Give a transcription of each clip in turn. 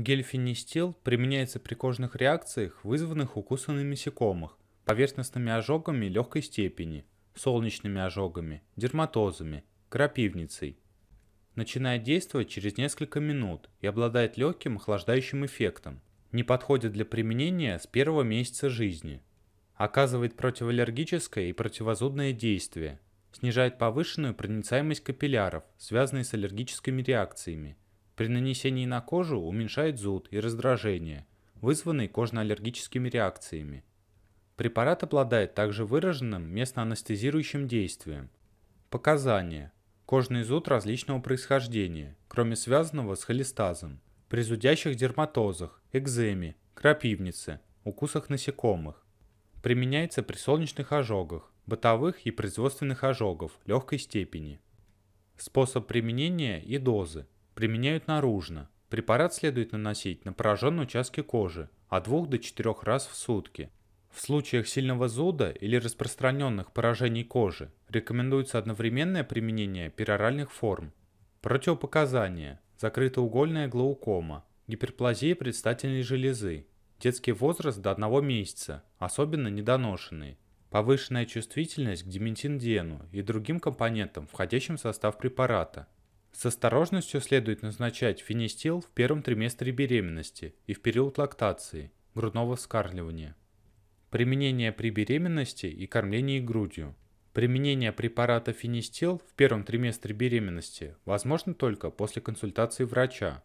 Гель фенистил применяется при кожных реакциях, вызванных укусами насекомых, поверхностными ожогами легкой степени, солнечными ожогами, дерматозами, крапивницей. Начинает действовать через несколько минут и обладает легким охлаждающим эффектом. Не подходит для применения с первого месяца жизни. Оказывает противоаллергическое и противозудное действие. Снижает повышенную проницаемость капилляров, связанные с аллергическими реакциями, при нанесении на кожу уменьшает зуд и раздражение, вызванные кожно-аллергическими реакциями. Препарат обладает также выраженным местноанестезирующим действием. Показания. Кожный зуд различного происхождения, кроме связанного с холестазом, при зудящих дерматозах, экземе, крапивнице, укусах насекомых. Применяется при солнечных ожогах, бытовых и производственных ожогов легкой степени. Способ применения и дозы. Применяют наружно. Препарат следует наносить на пораженные участки кожи от 2 до 4 раз в сутки. В случаях сильного зуда или распространенных поражений кожи рекомендуется одновременное применение пероральных форм. Противопоказания. Закрытоугольная глаукома, гиперплазия предстательной железы, детский возраст до 1 месяца, особенно недоношенные, повышенная чувствительность к дементиндену и другим компонентам, входящим в состав препарата, с осторожностью следует назначать фенистил в первом триместре беременности и в период лактации, грудного вскармливания. Применение при беременности и кормлении грудью. Применение препарата фенистил в первом триместре беременности возможно только после консультации врача.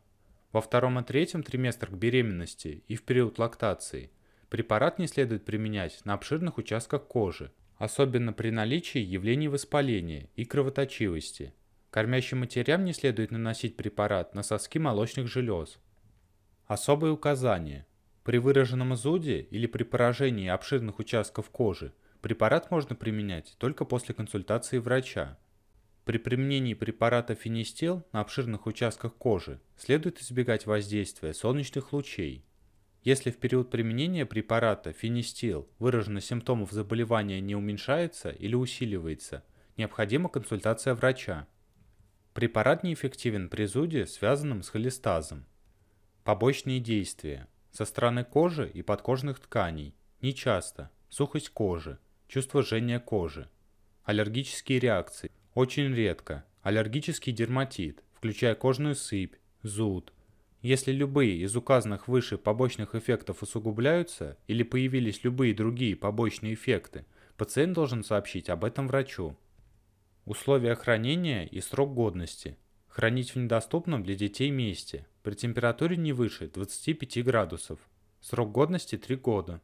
Во втором и третьем триместрах беременности и в период лактации препарат не следует применять на обширных участках кожи, особенно при наличии явлений воспаления и кровоточивости – Кормящим матерям не следует наносить препарат на соски молочных желез. Особые указания. При выраженном зуде или при поражении обширных участков кожи препарат можно применять только после консультации врача. При применении препарата фенистил на обширных участках кожи следует избегать воздействия солнечных лучей. Если в период применения препарата фенистил выраженность симптомов заболевания не уменьшается или усиливается, необходима консультация врача. Препарат неэффективен при зуде, связанном с холестазом. Побочные действия. Со стороны кожи и подкожных тканей. Нечасто. Сухость кожи. Чувство жжения кожи. Аллергические реакции. Очень редко. Аллергический дерматит, включая кожную сыпь, зуд. Если любые из указанных выше побочных эффектов усугубляются или появились любые другие побочные эффекты, пациент должен сообщить об этом врачу. Условия хранения и срок годности. Хранить в недоступном для детей месте. При температуре не выше 25 градусов. Срок годности 3 года.